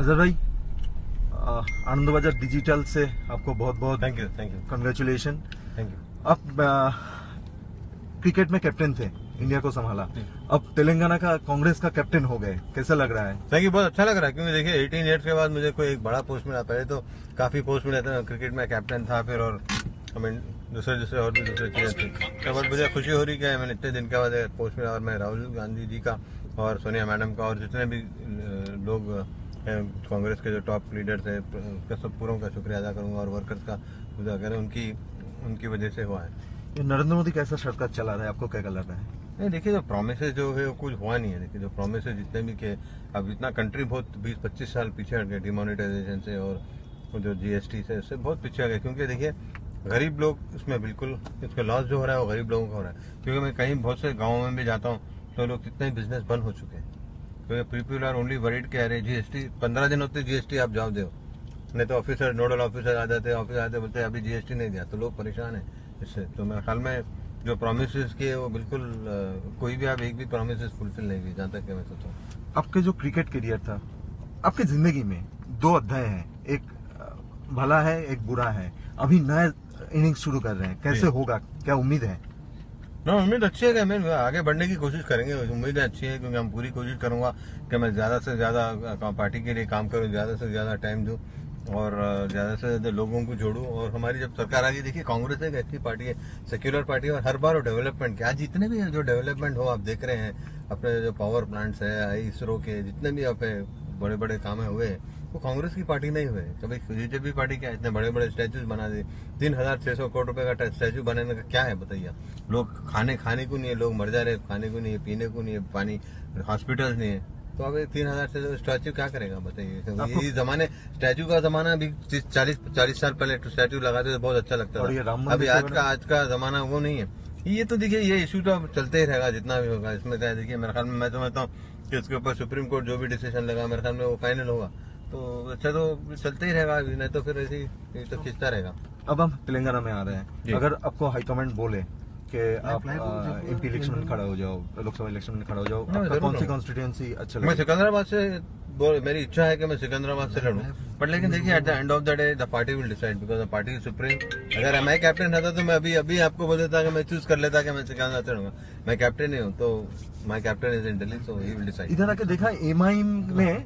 अजहर भाई आनंद बाजार डिजिटल से आपको बहुत बहुत thank you thank you congratulation thank you आप क्रिकेट में कैप्टन थे इंडिया को संभाला अब तेलंगाना का कांग्रेस का कैप्टन हो गए कैसा लग रहा है थैंक यू बहुत अच्छा लग रहा है क्योंकि देखिए एटीन ईयर्स के बाद मुझे कोई एक बड़ा पोस्ट मिला पहले तो काफी पोस्ट मिला था क्रिकेट में कैप्टन था फिर और आई मीन दूसरे दूसरे और भी दूसरे चीजें थी तो बट मुझे खुशी हो रही क्या है मैंने इतने दिन के बाद पोस्ट मिला और मैं राहुल गांधी जी का और सोनिया मैडम का और जितने भी लोग कांग्रेस के जो टॉप लीडर्स हैं उसका सब पूरा उनका शुक्रिया अदा करूँगा और वर्कर्स का पूजा करें उनकी उनकी वजह से हुआ है ये नरेंद्र मोदी कैसा सरकार चला रहा है आपको क्या लग रहा है नहीं देखिए जो प्रोमिसेज जो है वो कुछ हुआ नहीं है देखिए जो प्रोमिस जितने भी के अब इतना कंट्री बहुत 20-25 साल पीछे हट गए डिमोनेटाइजेशन से और जो जीएसटी से उससे बहुत पीछे आ गए क्योंकि देखिए गरीब लोग इसमें बिल्कुल इसका लॉस जो हो रहा है वो गरीब लोगों का हो रहा है क्योंकि मैं कहीं बहुत से गाँव में भी जाता हूँ तो लोग कितने बिजनेस बंद हो चुके हैं क्योंकि पीपल आर ओनली वरीड क्या रहे जीएसटी पंद्रह दिन होते जीएसटी आप जाओ दो नहीं तो ऑफिसर नोडल ऑफिसर आ जाते ऑफिसर आते बोलते अभी जीएसटी नहीं दिया तो लोग परेशान है इससे तो मेरे ख्याल में जो प्रोमिस किए वो बिल्कुल कोई भी आप एक भी प्रोमिस फुलफिल नहीं किए जहाँ तक मैं सोचता हूँ आपके जो क्रिकेट करियर था आपकी जिंदगी में दो अध्याय हैं एक भला है एक बुरा है अभी नया इनिंग शुरू कर रहे हैं कैसे होगा क्या उम्मीद है ना उम्मीद अच्छी है कि आगे बढ़ने की कोशिश करेंगे उम्मीदें अच्छी है क्योंकि हम पूरी कोशिश करूँगा कि मैं ज़्यादा से ज़्यादा पार्टी के लिए काम करूँ ज़्यादा से ज़्यादा टाइम दूँ और ज़्यादा से ज़्यादा लोगों को जोड़ू और हमारी जब सरकार आ गई देखिए कांग्रेस एक ऐसी पार्टी है सेक्युलर पार्टी है और हर बार वो डेवलपमेंट आज जितने भी जो डेवलपमेंट हो आप देख रहे हैं अपने जो पावर प्लांट्स है इसरो के जितने भी आप बड़े बड़े काम हुए वो कांग्रेस की पार्टी नहीं हुए कभी बीजेपी पार्टी क्या इतने बड़े बड़े स्टैचूज बना दिए तीन हजार छह सौ करोड़ रुपए का स्टैचू बनाने का क्या है बताइए लोग खाने खाने को नहीं है लोग मर जा रहे खाने को नहीं है पीने को नहीं है पानी हॉस्पिटल नहीं है तो अब तीन हजार छह सौ स्टैचू क्या करेगा बताइए तो ये जमाने स्टैचू का जमाना अभी चालीस चालीस साल पहले स्टैचू तो लगाते थे बहुत अच्छा लगता था अभी आज का आज का जमाना वो नहीं है ये तो देखिए ये इशू तो चलते ही रहेगा जितना भी होगा इसमें क्या देखिए मेरे ख्याल में मैं समझता तो- हूँ कि उसके ऊपर सुप्रीम कोर्ट जो भी डिसीजन लगा मेरे ख्याल में वो फाइनल होगा तो अच्छा तो चलते ही रहेगा नहीं तो फिर ऐसे ही तो खींचता रहेगा अब हम तेलंगाना में आ रहे हैं अगर आपको हाईकमांड बोले कि आप एमपी इलेक्शन में खड़ा हो जाओ लोकसभा इलेक्शन में खड़ा हो जाओ कौन सी कॉन्स्टिट्यूएंसी अच्छा मैं सिकंदराबाद से मेरी इच्छा है कि मैं सिकंदराबाद से लड़ूं बट लेकिन देखिए at the end of the day the party will decide because the party supreme अगर मैं कैप्टन रहता तो मैं अभी अभी आपको बोल देता कि मैं चूज कर लेता कि मैं जाते चढ़ूंगा मैं कैप्टन ही हूँ तो my captain is in Delhi so he will decide इधर आके देखा एमआईएम में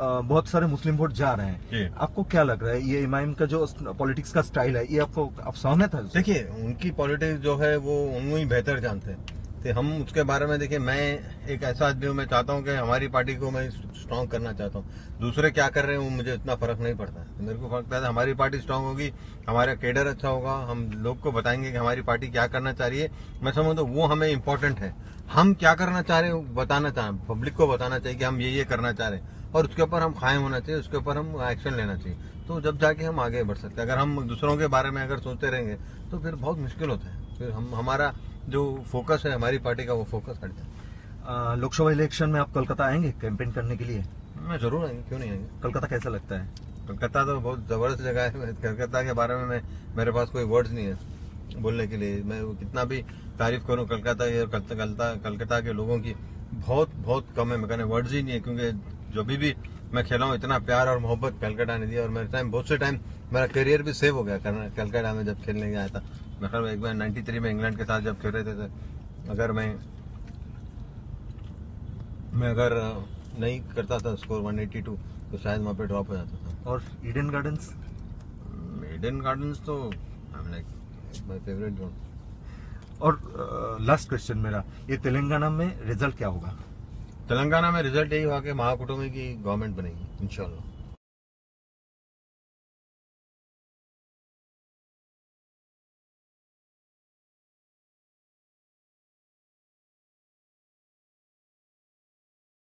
बहुत सारे मुस्लिम वोट जा रहे हैं आपको क्या लग रहा है ये एमआईएम का जो पॉलिटिक्स का स्टाइल है ये आपको आप सामने था देखिए उनकी पॉलिटिक्स जो है वो उनको ही बेहतर जानते हैं कि हम उसके बारे में देखिए मैं एक ऐसा आदमी हूँ मैं चाहता हूँ कि हमारी पार्टी को मैं स्ट्रांग करना चाहता हूँ दूसरे क्या कर रहे हैं वो मुझे इतना फर्क नहीं पड़ता तो मेरे को फर्क पड़ता है हमारी पार्टी स्ट्रांग होगी हमारा केडर अच्छा होगा हम लोग को बताएंगे कि हमारी पार्टी क्या करना चाह रही है मैं समझता हूँ वो हमें इम्पोर्टेंट है हम क्या करना चाह रहे हैं बताना चाह पब्लिक को बताना चाहिए कि हम ये ये करना चाह रहे हैं और उसके ऊपर हम कायम होना चाहिए उसके ऊपर हम एक्शन लेना चाहिए तो जब जाके हम आगे बढ़ सकते हैं अगर हम दूसरों के बारे में अगर सोचते रहेंगे तो फिर बहुत मुश्किल होता है फिर हम हमारा जो फोकस है हमारी पार्टी का वो फोकस हट जाए लोकसभा इलेक्शन में आप कलकत्ता आएंगे कैंपेन करने के लिए मैं जरूर आएंगे क्यों नहीं आएंगे कलकत्ता कैसा लगता है कलकत्ता तो बहुत जबरदस्त जगह है कलकत्ता के बारे में मेरे पास कोई वर्ड्स नहीं है बोलने के लिए मैं कितना भी तारीफ करूँ कलकत्ता की कलकत्ता कलकत्ता के लोगों की बहुत बहुत कम है मैं कहने वर्ड्स ही नहीं है क्योंकि जो भी भी मैं खेला हूँ इतना प्यार और मोहब्बत कलकत्ता ने दिया और मेरे टाइम बहुत से टाइम मेरा करियर भी सेव हो गया कलकत्ता में जब खेलने गया था मैं मतलब एक बार 93 में इंग्लैंड के साथ जब खेल रहे थे तो अगर मैं मैं अगर नहीं करता था स्कोर 182 तो शायद वहाँ पे ड्रॉप हो जाता था और ईडन गार्डन्स ईडन गार्डन्स तो I like my favourite zone और लास्ट uh, क्वेश्चन मेरा ये तेलंगाना में रिजल्ट क्या होगा तेलंगाना में रिजल्ट यही हुआ कि महाकुटुमी की गवर्नमेंट बनेगी इंशाल्लाह